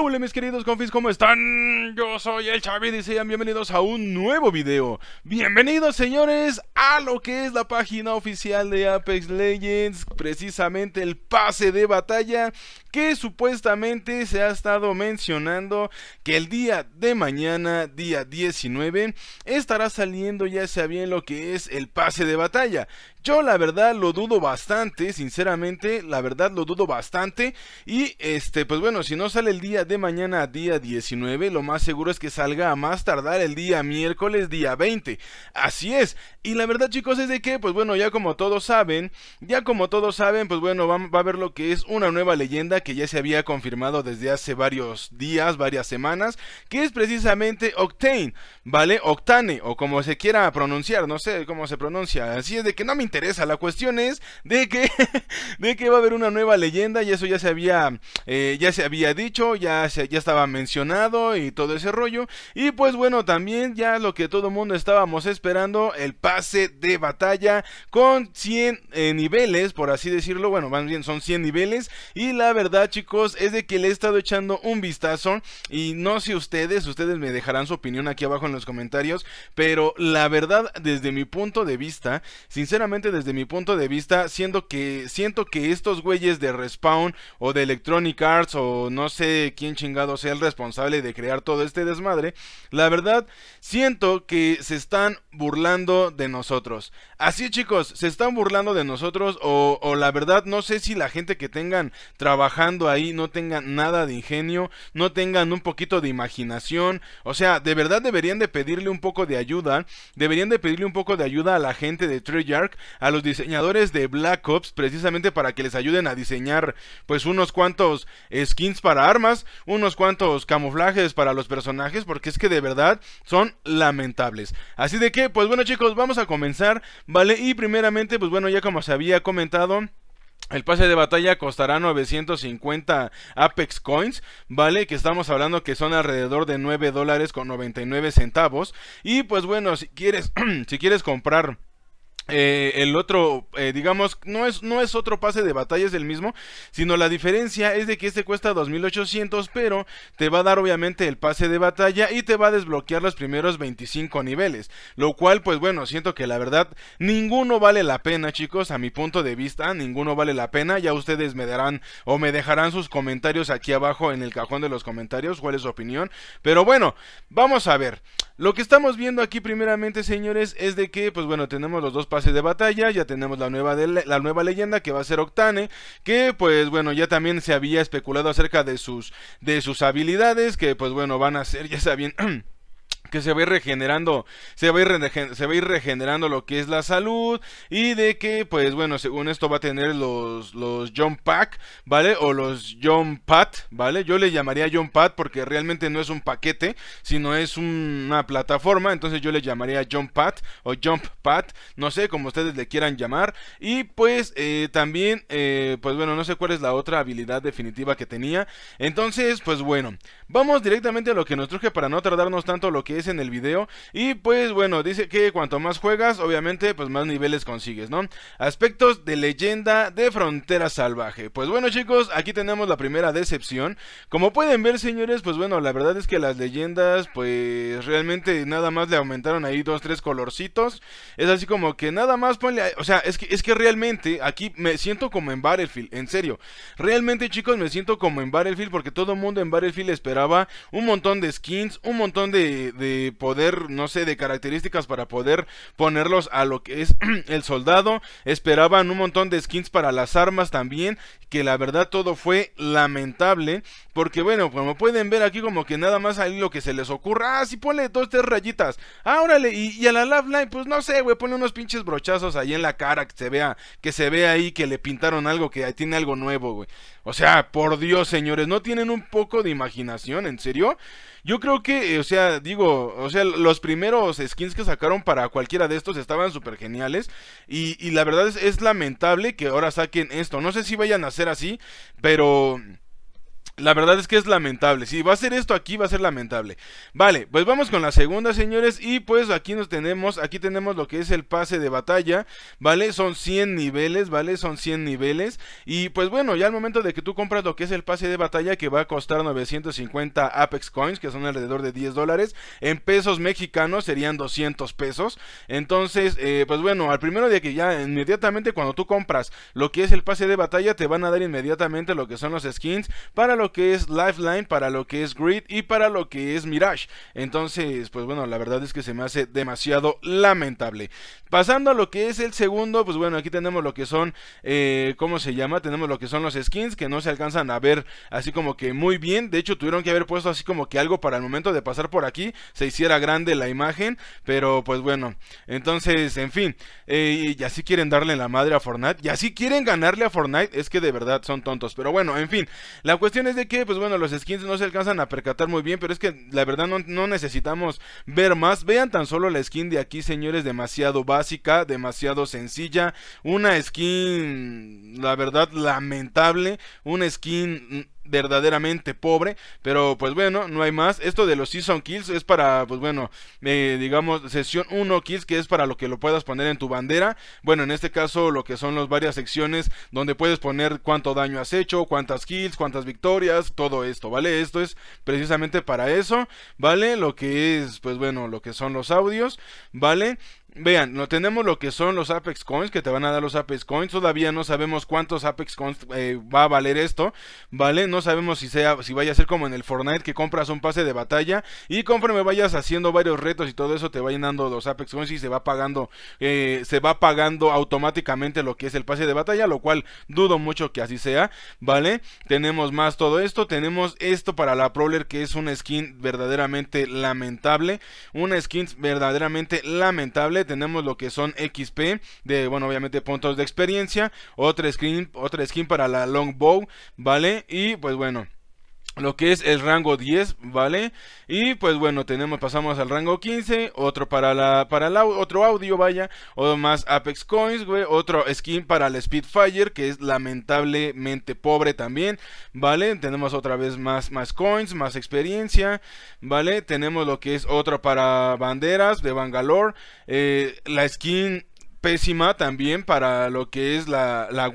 Hola mis queridos confis? ¿Cómo están? Yo soy el Chavid y sean bienvenidos a un nuevo video Bienvenidos señores a lo que es la página oficial de Apex Legends Precisamente el pase de batalla que supuestamente se ha estado mencionando Que el día de mañana, día 19, estará saliendo ya sea bien lo que es el pase de batalla yo la verdad lo dudo bastante, sinceramente, la verdad lo dudo bastante. Y este, pues bueno, si no sale el día de mañana, día 19, lo más seguro es que salga a más tardar el día miércoles, día 20. Así es. Y la verdad, chicos, es de que, pues bueno, ya como todos saben, ya como todos saben, pues bueno, va, a haber lo que es una nueva leyenda que ya se había confirmado desde hace varios días, varias semanas, que es precisamente Octane, ¿vale? Octane, o como se quiera pronunciar, no sé cómo se pronuncia. Así es de que no me interesa. La cuestión es de que, de que va a haber una nueva leyenda y eso ya se había, eh, ya se había dicho, ya, se, ya estaba mencionado y todo ese rollo. Y pues bueno, también ya lo que todo el mundo estábamos esperando, el pase de batalla con 100 eh, niveles, por así decirlo. Bueno, más bien son 100 niveles. Y la verdad, chicos, es de que le he estado echando un vistazo. Y no sé ustedes, ustedes me dejarán su opinión aquí abajo en los comentarios. Pero la verdad, desde mi punto de vista, sinceramente desde mi punto de vista, siendo que siento que estos güeyes de Respawn o de Electronic Arts o no sé quién chingado sea el responsable de crear todo este desmadre, la verdad siento que se están burlando de nosotros. Así chicos, se están burlando de nosotros o, o la verdad no sé si la gente que tengan trabajando ahí no tengan nada de ingenio, no tengan un poquito de imaginación, o sea, de verdad deberían de pedirle un poco de ayuda, deberían de pedirle un poco de ayuda a la gente de Treyarch a los diseñadores de Black Ops precisamente para que les ayuden a diseñar pues unos cuantos skins para armas, unos cuantos camuflajes para los personajes, porque es que de verdad son lamentables. Así de que, pues bueno chicos, vamos a comenzar, ¿vale? Y primeramente, pues bueno, ya como se había comentado... El pase de batalla costará 950 Apex Coins, ¿vale? Que estamos hablando que son alrededor de 9 dólares con 99 centavos. Y pues bueno, si quieres, si quieres comprar eh, el otro, eh, digamos, no es, no es otro pase de batalla, es el mismo, sino la diferencia es de que este cuesta 2800, pero te va a dar obviamente el pase de batalla y te va a desbloquear los primeros 25 niveles, lo cual pues bueno, siento que la verdad ninguno vale la pena chicos, a mi punto de vista, ninguno vale la pena, ya ustedes me darán o me dejarán sus comentarios aquí abajo en el cajón de los comentarios, cuál es su opinión, pero bueno, vamos a ver, lo que estamos viendo aquí primeramente señores es de que pues bueno, tenemos los dos fase de batalla, ya tenemos la nueva, de la nueva leyenda que va a ser Octane, que pues bueno, ya también se había especulado acerca de sus, de sus habilidades, que pues bueno, van a ser, ya saben... que se va a ir regenerando, se va a ir, se va a ir regenerando lo que es la salud y de que, pues bueno, según esto va a tener los, los Pack, ¿vale? O los Jump Pat, ¿vale? Yo le llamaría Jump Pat porque realmente no es un paquete, sino es una plataforma, entonces yo le llamaría Jump Pat o Jump Pat, no sé, como ustedes le quieran llamar. Y pues eh, también, eh, pues bueno, no sé cuál es la otra habilidad definitiva que tenía. Entonces, pues bueno, vamos directamente a lo que nos truje para no tardarnos tanto lo que es en el video. Y pues bueno, dice que cuanto más juegas, obviamente, pues más niveles consigues, ¿no? Aspectos de leyenda de frontera salvaje. Pues bueno, chicos, aquí tenemos la primera decepción. Como pueden ver, señores, pues bueno, la verdad es que las leyendas, pues realmente nada más le aumentaron ahí dos, tres colorcitos. Es así como que nada más ponle. O sea, es que, es que realmente aquí me siento como en Battlefield, en serio. Realmente, chicos, me siento como en Battlefield porque todo el mundo en Battlefield esperaba un montón de skins, un montón de eh, poder, no sé, de características para poder ponerlos a lo que es el soldado. Esperaban un montón de skins para las armas también que la verdad todo fue lamentable, porque bueno, como pueden ver aquí como que nada más ahí lo que se les ocurra, ah, sí, ponle dos, tres rayitas, ah, órale, y, a la Love Line, pues no sé, güey, pone unos pinches brochazos ahí en la cara, que se vea, que se vea ahí que le pintaron algo, que tiene algo nuevo, güey. O sea, por Dios, señores, ¿no tienen un poco de imaginación, en serio? Yo creo que, eh, o sea, digo, o sea, los primeros skins que sacaron para cualquiera de estos estaban súper geniales, y, la verdad es, es lamentable que ahora saquen esto, no sé si vayan a hacer así, pero la verdad es que es lamentable. Si va a ser esto aquí, va a ser lamentable. Vale, pues vamos con la segunda, señores. Y pues aquí nos tenemos, aquí tenemos lo que es el pase de batalla, ¿vale? Son 100 niveles, ¿vale? Son 100 niveles. Y pues bueno, ya al momento de que tú compras lo que es el pase de batalla, que va a costar 950 Apex Coins, que son alrededor de 10 dólares, en pesos mexicanos serían 200 pesos. Entonces, eh, pues bueno, al primero de que ya inmediatamente cuando tú compras lo que es el pase de batalla, te van a dar inmediatamente lo que son los skins para lo que es Lifeline, para lo que es Grid y para lo que es Mirage. Entonces, pues bueno, la verdad es que se me hace demasiado lamentable. Pasando a lo que es el segundo, pues bueno, aquí tenemos lo que son, eh, ¿cómo se llama? Tenemos lo que son los skins que no se alcanzan a ver así como que muy bien. De hecho, tuvieron que haber puesto así como que algo para el momento de pasar por aquí se hiciera grande la imagen. Pero pues bueno, entonces, en fin, eh, y así quieren darle la madre a Fortnite, y así quieren ganarle a Fortnite, es que de verdad son tontos. Pero bueno, en fin, la cuestión es de que, pues bueno, los skins no se alcanzan a percatar muy bien, pero es que la verdad no, no necesitamos ver más. Vean tan solo la skin de aquí, señores, demasiado básica, demasiado sencilla. Una skin, la verdad, lamentable. Una skin mm, verdaderamente pobre. Pero pues bueno, no hay más. Esto de los Season Kills es para, pues bueno, eh, digamos, sesión 1 Kills, que es para lo que lo puedas poner en tu bandera. Bueno, en este caso, lo que son las varias secciones donde puedes poner cuánto daño has hecho, cuántas kills, cuántas victorias, todo esto, ¿vale? Esto es precisamente para eso, ¿vale? Lo que es, pues bueno, lo que son los audios, ¿vale? Vean, no tenemos lo que son los Apex Coins, que te van a dar los Apex Coins. Todavía no sabemos cuántos Apex Coins eh, va a valer esto, ¿vale? No sabemos si sea, si vaya a ser como en el Fortnite, que compras un pase de batalla y conforme vayas haciendo varios retos y todo eso, te vayan dando los Apex Coins y se va pagando, eh, se va pagando automáticamente lo que es el pase de batalla, lo cual dudo mucho que así sea, ¿vale? Tenemos más todo esto, tenemos esto para la Proler que es una skin verdaderamente lamentable, una skin verdaderamente lamentable tenemos lo que son XP, de bueno, obviamente puntos de experiencia, otra skin, otra skin para la longbow, ¿vale? Y pues bueno lo que es el rango 10, ¿vale? Y pues bueno, tenemos, pasamos al rango 15, otro para la, para la, otro audio, vaya, o más Apex Coins, güey, otro skin para el Speedfire, que es lamentablemente pobre también, ¿vale? Tenemos otra vez más, más coins, más experiencia, ¿vale? Tenemos lo que es otro para banderas de Bangalore, eh, la skin pésima también para lo que es la, la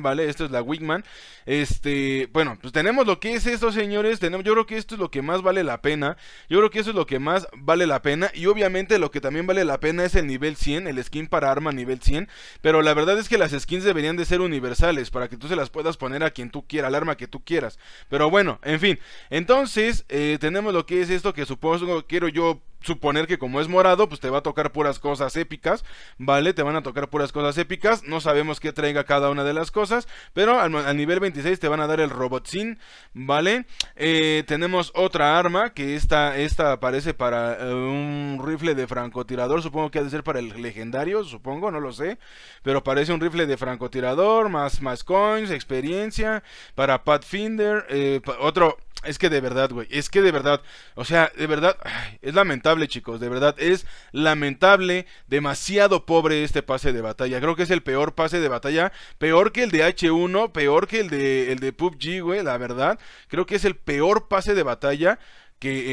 ¿vale? Esto es la Wigman. Este, bueno, pues tenemos lo que es esto, señores. Tenemos, yo creo que esto es lo que más vale la pena. Yo creo que eso es lo que más vale la pena. Y obviamente lo que también vale la pena es el nivel 100, el skin para arma nivel 100. Pero la verdad es que las skins deberían de ser universales para que tú se las puedas poner a quien tú quieras, al arma que tú quieras. Pero bueno, en fin. Entonces, eh, tenemos lo que es esto que supongo, quiero yo suponer que como es morado, pues te va a tocar puras cosas épicas, ¿vale? Te van a tocar puras cosas épicas, no sabemos qué traiga cada una de las cosas, pero al, nivel 26 te van a dar el sin, ¿vale? Eh, tenemos otra arma, que esta, esta aparece para eh, un rifle de francotirador, supongo que ha de ser para el legendario, supongo, no lo sé, pero parece un rifle de francotirador, más, más coins, experiencia, para Pathfinder, eh, otro es que de verdad, güey, es que de verdad, o sea, de verdad, es lamentable, chicos, de verdad, es lamentable, demasiado pobre este pase de batalla. Creo que es el peor pase de batalla, peor que el de H1, peor que el de, el de PUBG, güey, la verdad. Creo que es el peor pase de batalla que,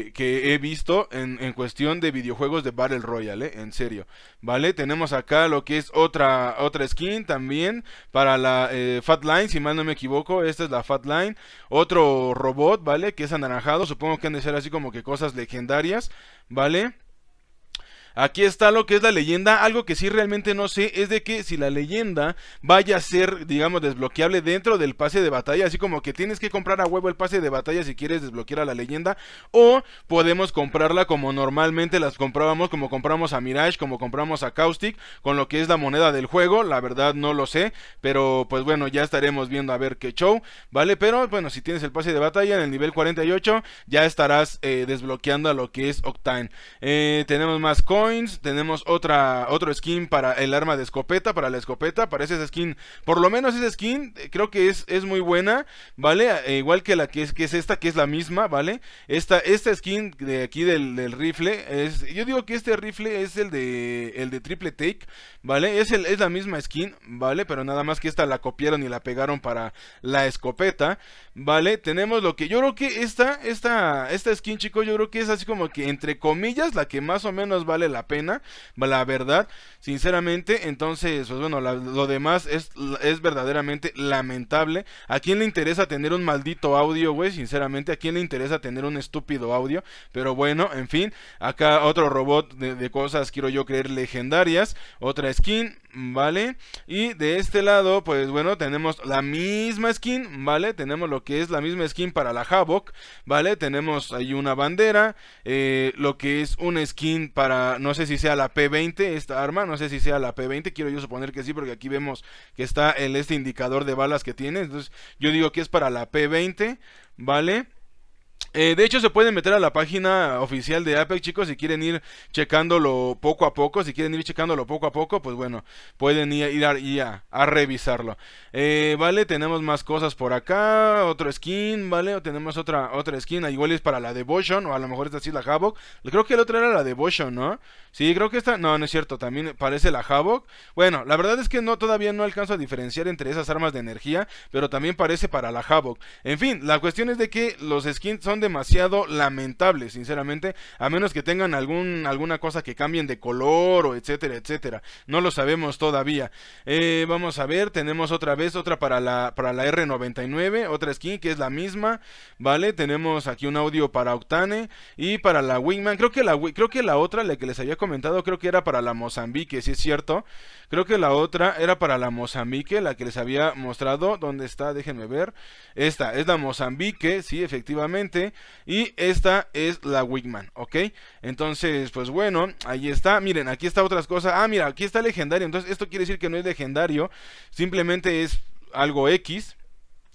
eh, que he visto en, cuestión de videojuegos de Battle Royale, ¿eh? en serio, ¿vale? Tenemos acá lo que es otra, otra skin también para la fat eh, Fatline, si mal no me equivoco, esta es la Fatline, otro robot, ¿vale? Que es anaranjado, supongo que han de ser así como que cosas legendarias, ¿vale? Aquí está lo que es la leyenda. Algo que sí realmente no sé es de que si la leyenda vaya a ser, digamos, desbloqueable dentro del pase de batalla. Así como que tienes que comprar a huevo el pase de batalla si quieres desbloquear a la leyenda. O podemos comprarla como normalmente las comprábamos, como compramos a Mirage, como compramos a Caustic, con lo que es la moneda del juego. La verdad no lo sé. Pero pues bueno, ya estaremos viendo a ver qué show. ¿Vale? Pero bueno, si tienes el pase de batalla en el nivel 48, ya estarás eh, desbloqueando a lo que es Octane. Eh, tenemos más coins tenemos otra, otro skin para el arma de escopeta, para la escopeta, parece esa skin, por lo menos esa skin eh, creo que es, es muy buena, ¿vale? E igual que la que es, esta, que es la misma, ¿vale? Esta, esta skin de aquí del, rifle, es, yo digo que este rifle es el de, el de triple take, ¿vale? Es, el, es la misma skin, ¿vale? Pero nada más que esta la copiaron y la pegaron para la escopeta, ¿vale? Tenemos lo que yo creo que esta, esta, esta skin, chicos, yo creo que es así como que entre comillas la que más o menos vale la pena, la verdad, sinceramente. Entonces, pues bueno, lo demás es, verdaderamente lamentable. ¿A quién le interesa tener un maldito audio, güey? Sinceramente, ¿a quién le interesa tener un estúpido audio? Pero bueno, en fin, acá otro robot de, cosas, quiero yo creer, legendarias. Otra skin, ¿vale? Y de este lado, pues bueno, tenemos la misma skin, ¿vale? Tenemos lo que es la misma skin para la Havoc, ¿vale? Tenemos ahí una bandera, eh, lo que es una skin para no sé si sea la P20 esta arma, no sé si sea la P20, quiero yo suponer que sí, porque aquí vemos que está el este indicador de balas que tiene, entonces yo digo que es para la P20, ¿vale? Eh, de hecho, se pueden meter a la página oficial de Apex, chicos, si quieren ir checándolo poco a poco. Si quieren ir checándolo poco a poco, pues bueno, pueden ir, a, a, revisarlo. Eh, vale, tenemos más cosas por acá. Otro skin, vale, o tenemos otra, otra skin. Ah, igual es para la Devotion, o a lo mejor esta sí la Havoc. Creo que la otra era la Devotion, ¿no? Sí, creo que esta, no, no es cierto, también parece la Havoc. Bueno, la verdad es que no, todavía no alcanzo a diferenciar entre esas armas de energía, pero también parece para la Havoc. En fin, la cuestión es de que los skins son demasiado lamentable, sinceramente, a menos que tengan algún, alguna cosa que cambien de color o etcétera, etcétera. No lo sabemos todavía. Eh, vamos a ver, tenemos otra vez otra para la, para la R99, otra skin que es la misma, ¿vale? Tenemos aquí un audio para Octane y para la Wingman. Creo que la, creo que la otra, la que les había comentado, creo que era para la Mozambique, si es cierto. Creo que la otra era para la Mozambique, la que les había mostrado. ¿Dónde está? Déjenme ver. Esta es la Mozambique, sí, efectivamente. Y esta es la Wigman, ¿ok? Entonces, pues bueno, ahí está. Miren, aquí está otras cosas. Ah, mira, aquí está legendario. Entonces, esto quiere decir que no es legendario. Simplemente es algo X.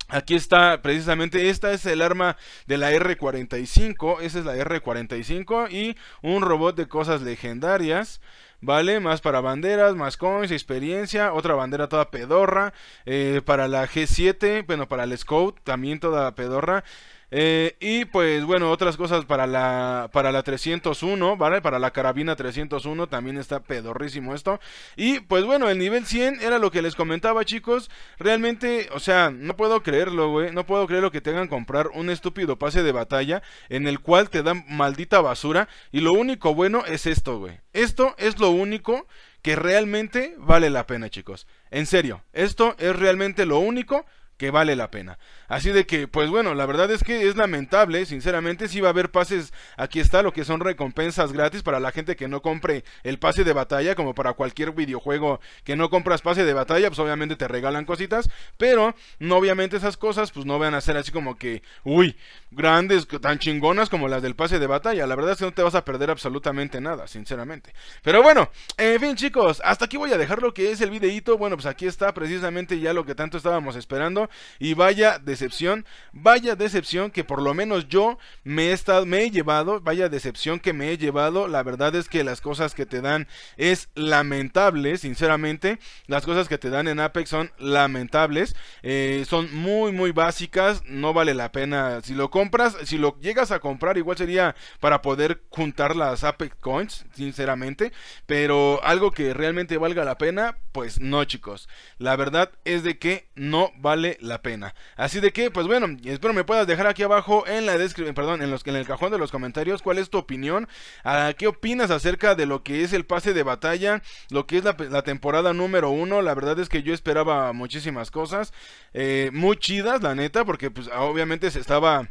Aquí está precisamente, esta es el arma de la R45, esa es la R45 y un robot de cosas legendarias. ¿vale? Más para banderas, más coins, experiencia, otra bandera toda pedorra. Eh, para la G7, bueno, para el Scout también toda pedorra. Eh, y pues bueno, otras cosas para la, para la 301, ¿vale? Para la carabina 301 también está pedorrísimo esto. Y pues bueno, el nivel 100 era lo que les comentaba chicos. Realmente, o sea, no puedo creerlo, güey. No puedo creer lo que tengan comprar un estúpido pase de batalla en el cual te dan maldita basura. Y lo único bueno es esto, güey. Esto es lo único que realmente vale la pena, chicos. En serio, esto es realmente lo único que vale la pena. Así de que, pues bueno, la verdad es que es lamentable, sinceramente, si va a haber pases, aquí está lo que son recompensas gratis para la gente que no compre el pase de batalla, como para cualquier videojuego que no compras pase de batalla, pues obviamente te regalan cositas, pero no obviamente esas cosas pues no van a ser así como que, uy, grandes, tan chingonas como las del pase de batalla, la verdad es que no te vas a perder absolutamente nada, sinceramente. Pero bueno, en fin chicos, hasta aquí voy a dejar lo que es el videito, bueno pues aquí está precisamente ya lo que tanto estábamos esperando. Y vaya decepción, vaya decepción que por lo menos yo me he, estado, me he llevado, vaya decepción que me he llevado. La verdad es que las cosas que te dan es lamentable, sinceramente. Las cosas que te dan en Apex son lamentables. Eh, son muy, muy básicas. No vale la pena. Si lo compras, si lo llegas a comprar, igual sería para poder juntar las Apex Coins, sinceramente. Pero algo que realmente valga la pena, pues no, chicos. La verdad es de que no vale la pena. Así de que, pues bueno, espero me puedas dejar aquí abajo en la descripción, perdón, en, los, en el cajón de los comentarios cuál es tu opinión, a qué opinas acerca de lo que es el pase de batalla, lo que es la, temporada número uno. La verdad es que yo esperaba muchísimas cosas, eh, muy chidas, la neta, porque pues obviamente se estaba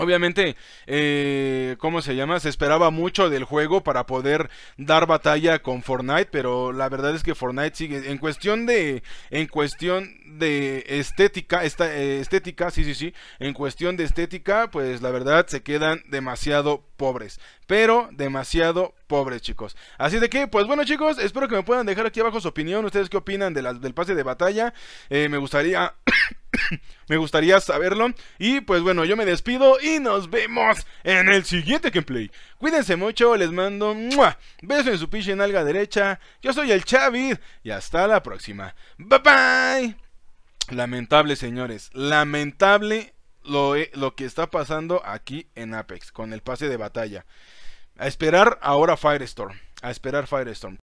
Obviamente, eh, ¿cómo se llama? Se esperaba mucho del juego para poder dar batalla con Fortnite, pero la verdad es que Fortnite sigue en cuestión de en cuestión de estética, esta, eh, estética, sí, sí, sí, en cuestión de estética, pues la verdad se quedan demasiado pobres pero demasiado pobres chicos. Así de que, pues bueno, chicos, espero que me puedan dejar aquí abajo su opinión. ¿Ustedes qué opinan del pase de batalla? Eh, me gustaría... me gustaría saberlo. Y pues bueno, yo me despido y nos vemos en el siguiente gameplay. Cuídense mucho, les mando beso en su pinche alga derecha. Yo soy el Chavid y hasta la próxima. Bye bye. Lamentable, señores. Lamentable lo, lo que está pasando aquí en Apex con el pase de batalla. A esperar ahora Firestorm. A esperar Firestorm.